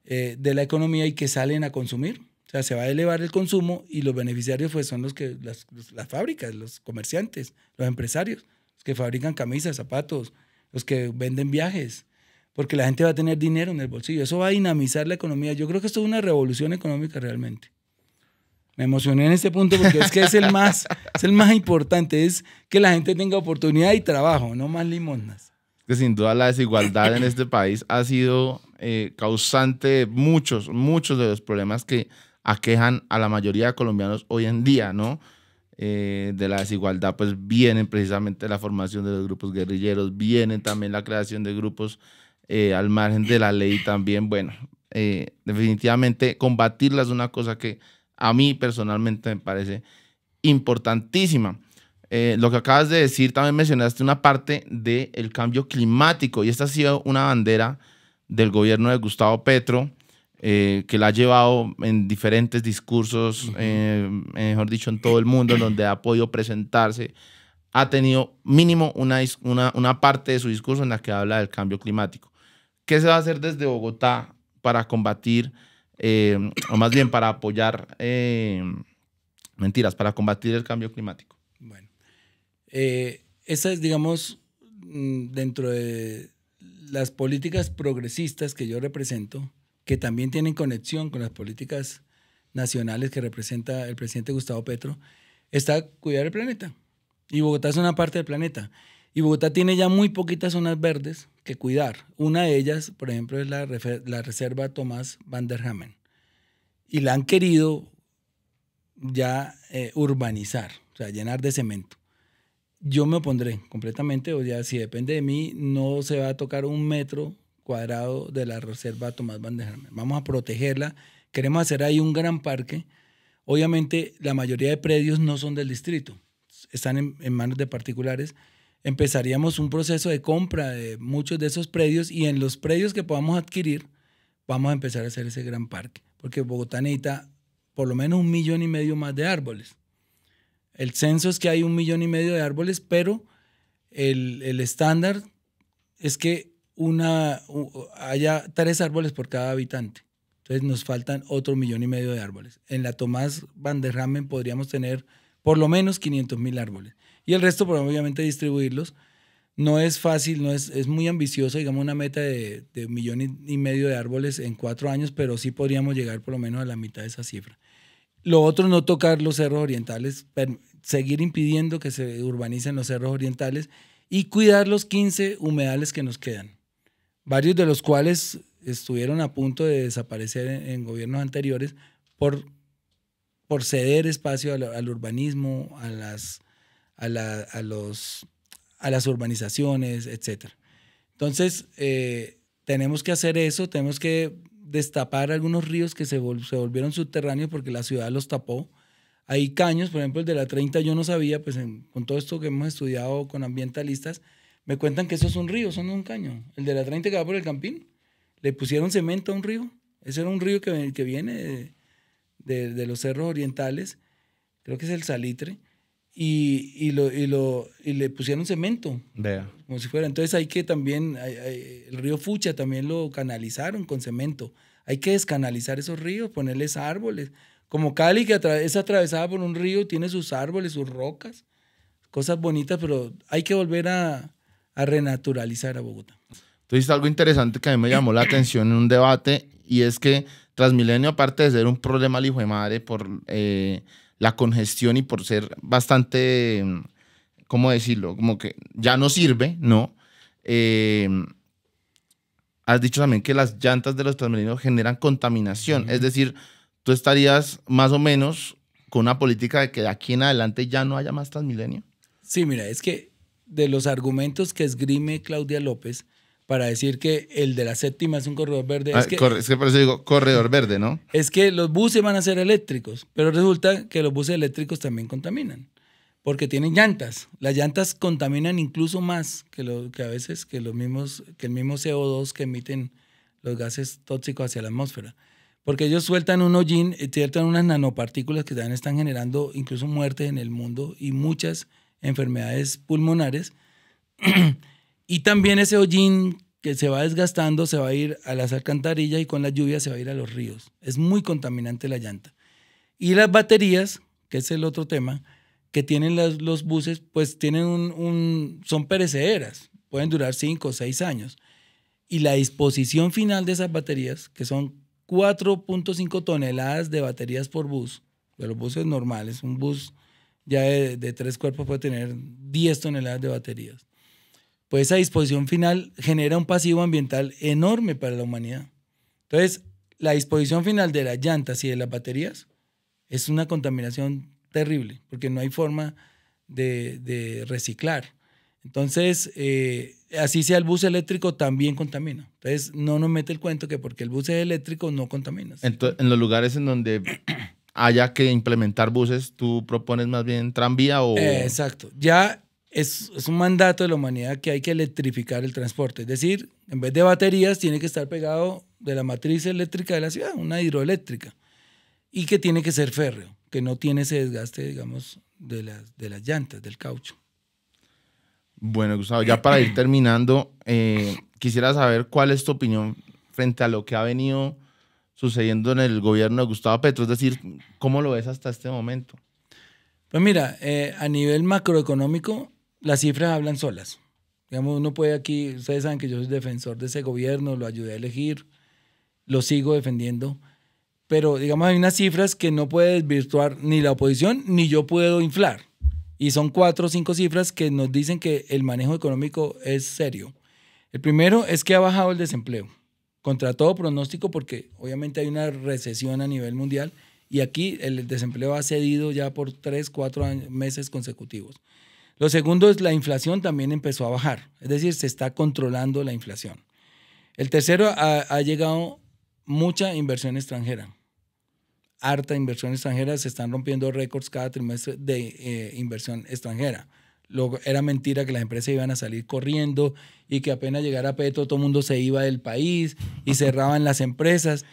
eh, de la economía y que salen a consumir. O sea, se va a elevar el consumo y los beneficiarios pues, son los que, las, las fábricas, los comerciantes, los empresarios, los que fabrican camisas, zapatos, los que venden viajes, porque la gente va a tener dinero en el bolsillo. Eso va a dinamizar la economía. Yo creo que esto es una revolución económica realmente me emocioné en este punto porque es que es el más, es el más importante, es que la gente tenga oportunidad y trabajo, no más limosnas. Que sin duda la desigualdad en este país ha sido eh, causante de muchos, muchos de los problemas que aquejan a la mayoría de colombianos hoy en día, ¿no? Eh, de la desigualdad, pues vienen precisamente la formación de los grupos guerrilleros, vienen también la creación de grupos eh, al margen de la ley también. Bueno, definitivamente combatirlas es una cosa que a mí personalmente me parece importantísima. Eh, lo que acabas de decir, también mencionaste una parte del cambio climático y esta ha sido una bandera del gobierno de Gustavo Petro eh, que la ha llevado en diferentes discursos, eh, mejor dicho, en todo el mundo, donde ha podido presentarse. Ha tenido mínimo una, una, una parte de su discurso en la que habla del cambio climático. ¿Qué se va a hacer desde Bogotá para combatir? Em, o más bien para apoyar, em, mentiras, para combatir el cambio climático. Bueno, eh, esa es, digamos, mm, dentro de las políticas progresistas que yo represento, que también tienen conexión con las políticas nacionales que representa el presidente Gustavo Petro, está cuidar el planeta. Y Bogotá es una parte del planeta. Y Bogotá tiene ya muy poquitas zonas verdes que cuidar. Una de ellas, por ejemplo, es la, reserva Tomás Van der Y la han querido ya eh, urbanizar, o sea, llenar de cemento. Yo me opondré completamente, o sea, si depende de mí, no se va a tocar un metro cuadrado de la reserva Tomás Van der Vamos a protegerla. Queremos hacer ahí un gran parque. Obviamente, la mayoría de predios no son del distrito, están en manos de particulares empezaríamos un proceso de compra de muchos de esos predios y en los predios que podamos adquirir vamos a empezar a hacer ese gran parque, porque Bogotá necesita por lo menos un millón y medio más de árboles. El censo es que hay un millón y medio de árboles, pero el, el estándar es que una, haya tres árboles por cada habitante. Entonces nos faltan otro millón y medio de árboles. En la Tomás Van podríamos tener por lo menos 500 mil árboles y el resto, pues, obviamente, distribuirlos. No es fácil, no es, es muy ambicioso, digamos, una meta de, de un millón y, medio de árboles en cuatro años, pero sí podríamos llegar por lo menos a la mitad de esa cifra. Lo otro, no tocar los cerros orientales, seguir impidiendo que se urbanicen los cerros orientales y cuidar los 15 humedales que nos quedan, varios de los cuales estuvieron a punto de desaparecer en, gobiernos anteriores por, por ceder espacio al urbanismo, a las a, los, a las urbanizaciones, etc. Entonces, eh, tenemos que hacer eso, tenemos que destapar algunos ríos que se, se, volvieron subterráneos porque la ciudad los tapó. Hay caños, por ejemplo, el de la 30 yo no sabía, pues con todo esto que hemos estudiado con ambientalistas, me cuentan que eso es un río, son un caño. El de la 30 que va por el Campín, le pusieron cemento a un río. Ese era un río que, que viene de los cerros orientales, creo que es el Salitre y, y, lo, y, lo, y le pusieron cemento. Vea. Como si fuera. Entonces hay que también, el río Fucha también lo canalizaron con cemento. Hay que descanalizar esos ríos, ponerles árboles. Como Cali, que es atravesada por un río, tiene sus árboles, sus rocas, cosas bonitas, pero hay que volver a, a renaturalizar a Bogotá. Entonces algo interesante que a mí me llamó la atención en un debate, y es que Transmilenio, aparte de ser un problema al hijo de madre por... Eh, la congestión y por ser bastante, ¿cómo decirlo? Como que ya no sirve, ¿no? Eh, has dicho también que las llantas de los transmilenios generan contaminación, es decir, tú estarías más o menos con una política de que de aquí en adelante ya no haya más Transmilenio. Sí, mira, es que de los argumentos que esgrime Claudia López, para decir que el de la séptima es un corredor verde. Ah, es, que, por eso digo corredor verde, ¿no? Es que los buses van a ser eléctricos, pero resulta que los buses eléctricos también contaminan, porque tienen llantas. Las llantas contaminan incluso más que, lo, que a veces que, los mismos, que el mismo CO2 que emiten los gases tóxicos hacia la atmósfera. Porque ellos sueltan un hollín, eh, sueltan unas nanopartículas que también están generando incluso muertes en el mundo y muchas enfermedades pulmonares. (clears throat) (clears throat) Y también ese hollín que se va desgastando se va a ir a las alcantarillas y con la lluvia se va a ir a los ríos. Es muy contaminante la llanta. Y las baterías, que es el otro tema, que tienen los buses, pues tienen son perecederas, pueden durar 5 o 6 años. Y la disposición final de esas baterías, que son 4.5 toneladas de baterías por bus, de los buses normales, un bus ya de, de tres cuerpos puede tener 10 toneladas de baterías pues esa disposición final genera un pasivo ambiental enorme para la humanidad. Entonces, la disposición final de las llantas y de las baterías es una contaminación terrible, porque no hay forma de, reciclar. Entonces, eh, así sea el bus eléctrico, también contamina. Entonces, no nos mete el cuento que porque el bus es eléctrico no contamina. Entonces, en los lugares en donde haya que implementar buses, ¿tú propones más bien tranvía o...? Eh, exacto. Ya es, un mandato de la humanidad que hay que electrificar el transporte. Es decir, en vez de baterías, tiene que estar pegado de la matriz eléctrica de la ciudad, una hidroeléctrica, y que tiene que ser férreo, que no tiene ese desgaste, digamos, de las, de las llantas, del caucho. Bueno, Gustavo, ya para ir terminando, eh, quisiera saber cuál es tu opinión frente a lo que ha venido sucediendo en el gobierno de Gustavo Petro, es decir, ¿cómo lo ves hasta este momento? Pues mira, eh, a nivel macroeconómico, las cifras hablan solas. Digamos, uno puede aquí, ustedes saben que yo soy defensor de ese gobierno, lo ayudé a elegir, lo sigo defendiendo, pero digamos hay unas cifras que no puede desvirtuar ni la oposición ni yo puedo inflar. Y son cuatro o cinco cifras que nos dicen que el manejo económico es serio. El primero es que ha bajado el desempleo, contra todo pronóstico, porque obviamente hay una recesión a nivel mundial y aquí el desempleo ha cedido ya por tres, cuatro meses consecutivos. Lo segundo es la inflación también empezó a bajar, es decir, se está controlando la inflación. El tercero, ha, llegado mucha inversión extranjera, harta inversión extranjera, se están rompiendo récords cada trimestre de eh, inversión extranjera. era mentira que las empresas iban a salir corriendo y que apenas llegara Petro todo el mundo se iba del país y cerraban las empresas.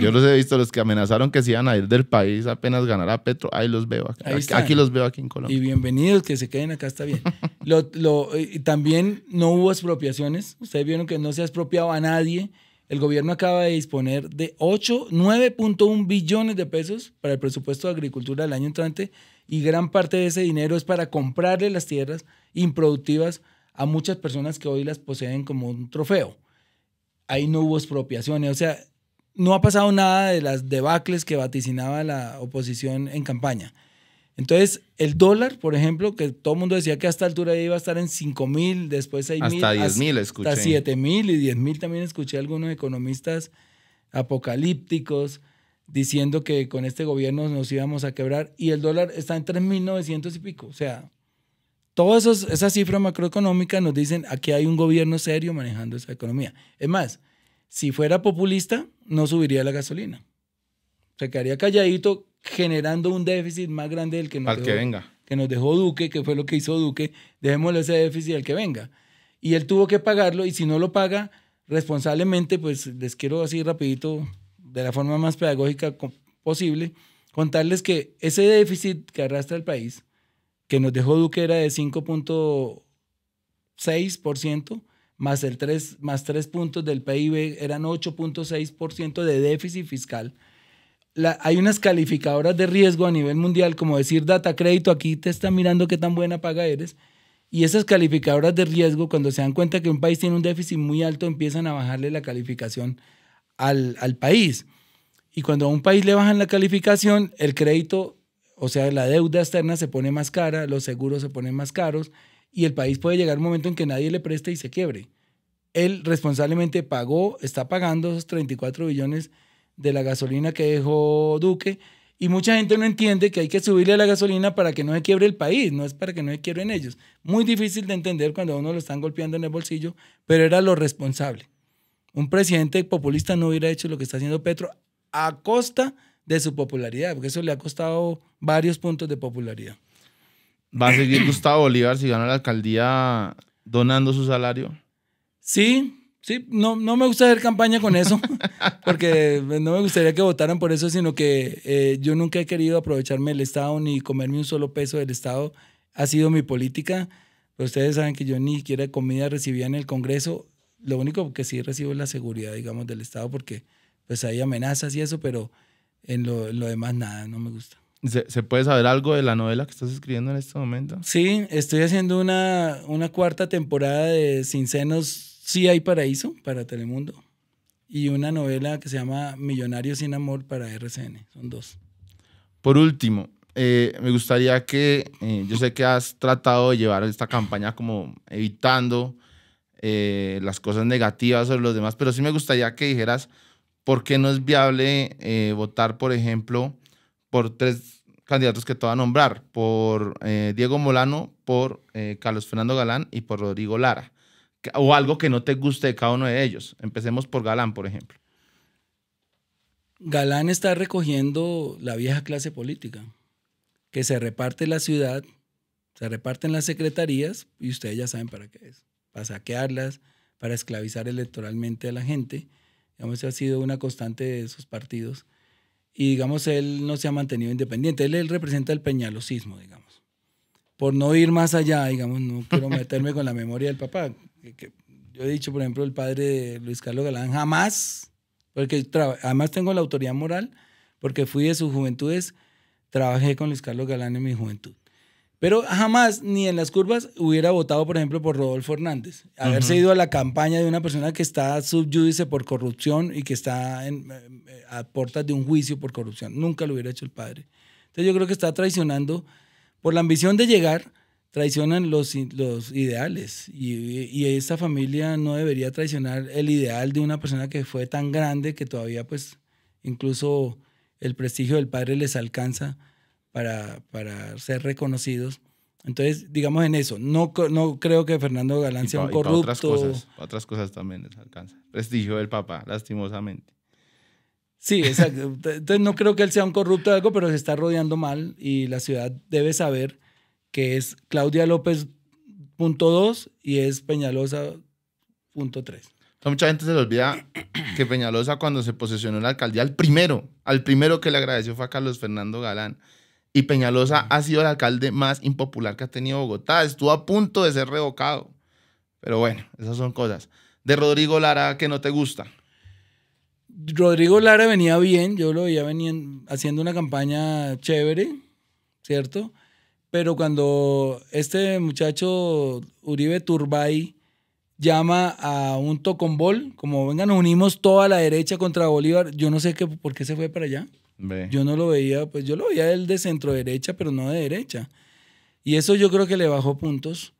Yo los he visto, los que amenazaron que se iban a ir del país apenas ganara Petro. Ahí los veo. aquí los veo aquí en Colombia. Y bienvenidos, que se queden acá, está bien. (laughs) también no hubo expropiaciones. Ustedes vieron que no se ha expropiado a nadie. El gobierno acaba de disponer de 8, 9.1 billones de pesos para el presupuesto de agricultura del año entrante y gran parte de ese dinero es para comprarle las tierras improductivas a muchas personas que hoy las poseen como un trofeo. Ahí no hubo expropiaciones. O sea, no ha pasado nada de las debacles que vaticinaba la oposición en campaña. Entonces, el dólar, por ejemplo, que todo el mundo decía que a esta altura iba a estar en 5 mil, después 6 mil. Hasta 10 mil 7 mil y 10 mil también escuché a algunos economistas apocalípticos diciendo que con este gobierno nos íbamos a quebrar y el dólar está en 3.900 y pico. O sea, todas esas cifras macroeconómicas nos dicen aquí hay un gobierno serio manejando esa economía. Es más, si fuera populista, no subiría la gasolina. Se quedaría calladito generando un déficit más grande del que nos, dejó, que venga. Que nos dejó Duque, que fue lo que hizo Duque. Dejémosle ese déficit al que venga. Y él tuvo que pagarlo y si no lo paga responsablemente, pues les quiero así rapidito, de la forma más pedagógica posible, contarles que ese déficit que arrastra el país, que nos dejó Duque era de 5.6%, más, el 3, más puntos del PIB, eran 8.6% de déficit fiscal. hay unas calificadoras de riesgo a nivel mundial, como decir data crédito, aquí te están mirando qué tan buena paga eres. Y esas calificadoras de riesgo, cuando se dan cuenta que un país tiene un déficit muy alto, empiezan a bajarle la calificación al, al país. Y cuando a un país le bajan la calificación, el crédito, o sea, la deuda externa se pone más cara, los seguros se ponen más caros, y el país puede llegar un momento en que nadie le preste y se quiebre. Él responsablemente pagó, está pagando esos 34 billones de la gasolina que dejó Duque y mucha gente no entiende que hay que subirle la gasolina para que no se quiebre el país, no es para que no se en ellos. Muy difícil de entender cuando uno lo están golpeando en el bolsillo, pero era lo responsable. Un presidente populista no hubiera hecho lo que está haciendo Petro a costa de su popularidad, porque eso le ha costado varios puntos de popularidad. ¿Va a seguir Gustavo Bolívar si gana la alcaldía donando su salario? Sí, sí, no, no me gusta hacer campaña con eso, (laughs) porque no me gustaría que votaran por eso, sino que eh, yo nunca he querido aprovecharme del Estado ni comerme un solo peso del Estado. Ha sido mi política. Pero ustedes saben que yo ni siquiera comida recibía en el Congreso. Lo único que sí recibo es la seguridad, digamos, del Estado, porque pues hay amenazas y eso, pero en en lo demás nada, no me gusta. ¿Se, puede saber algo de la novela que estás escribiendo en este momento? Sí, estoy haciendo una, una cuarta temporada de Sin Senos, Sí hay Paraíso para Telemundo. Y una novela que se llama Millonarios sin Amor para RCN. Son dos. Por último, eh, me gustaría que, eh, yo sé que has tratado de llevar esta campaña como evitando eh, las cosas negativas sobre los demás, pero sí me gustaría que dijeras por qué no es viable votar, por ejemplo, por tres candidatos que te voy a nombrar, por eh, Diego Molano, por eh, Carlos Fernando Galán y por Rodrigo Lara. O algo que no te guste de cada uno de ellos. Empecemos por Galán, por ejemplo. Galán está recogiendo la vieja clase política, que se reparte la ciudad, se reparten las secretarías y ustedes ya saben para qué es, para saquearlas, para esclavizar electoralmente a la gente. Digamos, ha sido una constante de esos partidos y digamos él no se ha mantenido independiente. Él, representa el peñalosismo, digamos. Por no ir más allá, digamos, no quiero meterme con la memoria del papá. Que, yo he dicho, por ejemplo, el padre de Luis Carlos Galán jamás, porque además tengo la autoridad moral, porque fui de su juventudes, trabajé con Luis Carlos Galán en mi juventud. Pero jamás, ni en las curvas, hubiera votado, por ejemplo, por Rodolfo Hernández. Haberse ido a la campaña de una persona que está subyúdice por corrupción y que está eh, eh, a puertas de un juicio por corrupción. Nunca lo hubiera hecho el padre. Entonces yo creo que está traicionando, por la ambición de llegar, traicionan los, los ideales. Y, y, esta familia no debería traicionar el ideal de una persona que fue tan grande que todavía, pues, incluso el prestigio del padre les alcanza para, para ser reconocidos. Entonces, digamos en eso, no, no creo que Fernando Galán sea un corrupto. otras, cosas, otras cosas también les alcanza. Prestigio del papá, lastimosamente. Sí, exacto. (laughs) Entonces no creo que él sea un corrupto o algo, pero se está rodeando mal y la ciudad debe saber que es Claudia López punto dos y es Peñalosa punto tres. mucha gente se le olvida que Peñalosa cuando se posesionó en la alcaldía, al primero, al primero que le agradeció fue a Carlos Fernando Galán. Y Peñalosa ha sido el alcalde más impopular que ha tenido Bogotá. Estuvo a punto de ser revocado. Pero bueno, esas son cosas. De Rodrigo Lara, que no te gusta. Rodrigo Lara venía bien, yo lo veía haciendo una campaña chévere, ¿cierto? Pero cuando este muchacho Uribe Turbay llama a un tocombol, como vengan unimos toda la derecha contra Bolívar, yo no sé qué, por qué se fue para allá. Yo no lo veía, pues yo lo veía él de centro derecha, pero no de derecha. Y eso yo creo que le bajó puntos.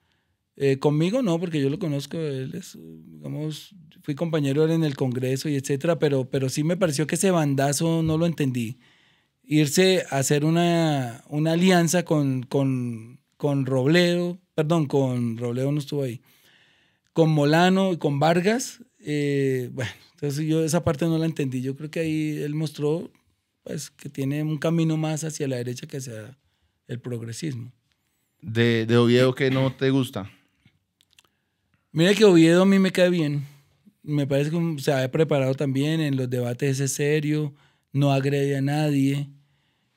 Eh, conmigo no, porque yo lo conozco, él es, digamos, fui compañero en el Congreso y etcétera, pero, pero sí me pareció que ese bandazo no lo entendí. Irse a hacer una, una alianza con, con, con Robledo, perdón, con Robledo no estuvo ahí, con Molano y con Vargas, eh, bueno, entonces yo esa parte no la entendí. Yo creo que ahí él mostró pues, que tiene un camino más hacia la derecha que sea el progresismo. ¿De, Oviedo que no te gusta? Mira que Oviedo a mí me cae bien. Me parece que se ha preparado también en los debates, es serio, no agrede a nadie.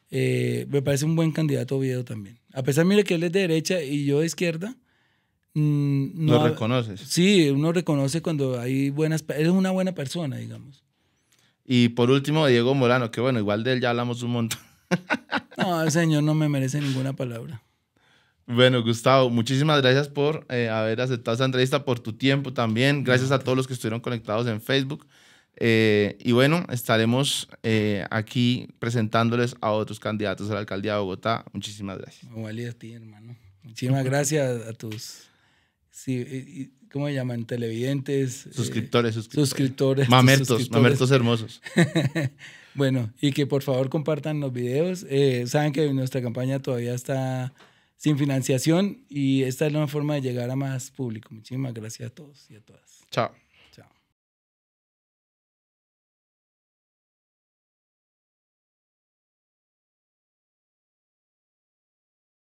Eh, me parece un buen candidato Oviedo también. A pesar, mire que él es de derecha y yo de izquierda. Mm, no, lo reconoces. Sí, uno reconoce cuando hay buenas. es una buena persona, digamos. Y por último, Diego Morano, que bueno, igual de él ya hablamos un montón. no, el señor, no me merece ninguna palabra. Bueno, Gustavo, muchísimas gracias por eh, haber aceptado esta entrevista, por tu tiempo también. Gracias a todos los que estuvieron conectados en Facebook. Eh, y bueno, estaremos eh, aquí presentándoles a otros candidatos a la alcaldía de Bogotá. Muchísimas gracias. y a ti, hermano. Muchísimas gracias a tus. Sí, ¿cómo llaman? Televidentes. Eh, suscriptores, suscriptores. Mamertos, mamertos hermosos. (laughs) bueno, y que por favor compartan los videos. Eh, saben que nuestra campaña todavía está sin financiación y esta es la forma de llegar a más público. Muchísimas gracias a todos y a todas. Chao.